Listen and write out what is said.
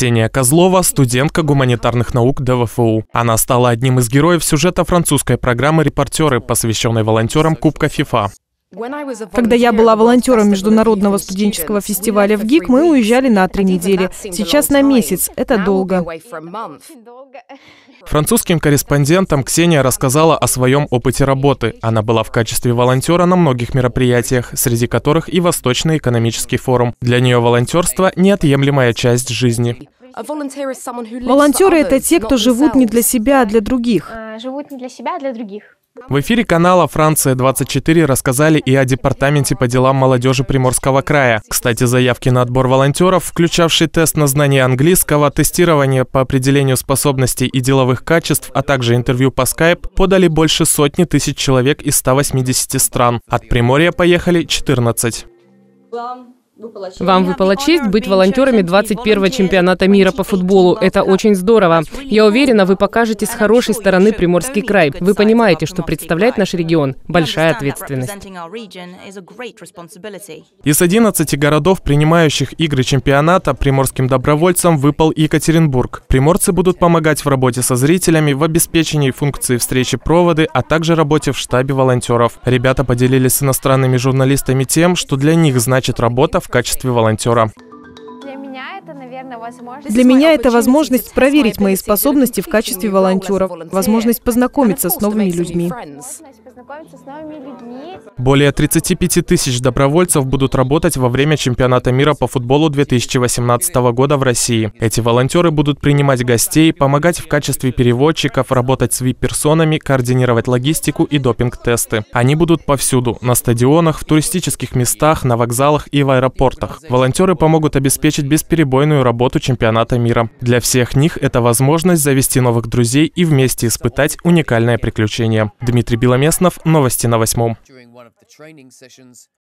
Ксения Козлова – студентка гуманитарных наук ДВФУ. Она стала одним из героев сюжета французской программы «Репортеры», посвященной волонтерам Кубка ФИФА. Когда я была волонтером Международного студенческого фестиваля в ГИК, мы уезжали на три недели. Сейчас на месяц. Это долго. Французским корреспондентам Ксения рассказала о своем опыте работы. Она была в качестве волонтера на многих мероприятиях, среди которых и Восточный экономический форум. Для нее волонтерство – неотъемлемая часть жизни. Волонтеры – это те, кто живут не для себя, а для других. А, живут не для себя, а для других. В эфире канала «Франция-24» рассказали и о Департаменте по делам молодежи Приморского края. Кстати, заявки на отбор волонтеров, включавшие тест на знание английского, тестирование по определению способностей и деловых качеств, а также интервью по Skype, подали больше сотни тысяч человек из 180 стран. От Приморья поехали 14. Вам выпала честь быть волонтерами 21-го чемпионата мира по футболу. Это очень здорово. Я уверена, вы покажете с хорошей стороны Приморский край. Вы понимаете, что представлять наш регион – большая ответственность. Из 11 городов, принимающих игры чемпионата, приморским добровольцам выпал Екатеринбург. Приморцы будут помогать в работе со зрителями, в обеспечении функции встречи проводы, а также работе в штабе волонтеров. Ребята поделились с иностранными журналистами тем, что для них значит работа в качестве волонтера. Для меня это возможность проверить мои способности в качестве волонтеров, возможность познакомиться с новыми людьми знакомиться с новыми людьми. Более 35 тысяч добровольцев будут работать во время чемпионата мира по футболу 2018 года в России. Эти волонтеры будут принимать гостей, помогать в качестве переводчиков, работать с вип-персонами, координировать логистику и допинг-тесты. Они будут повсюду – на стадионах, в туристических местах, на вокзалах и в аэропортах. Волонтеры помогут обеспечить бесперебойную работу чемпионата мира. Для всех них это возможность завести новых друзей и вместе испытать уникальное приключение. Дмитрий Беломестнов Антонов, новости на восьмом.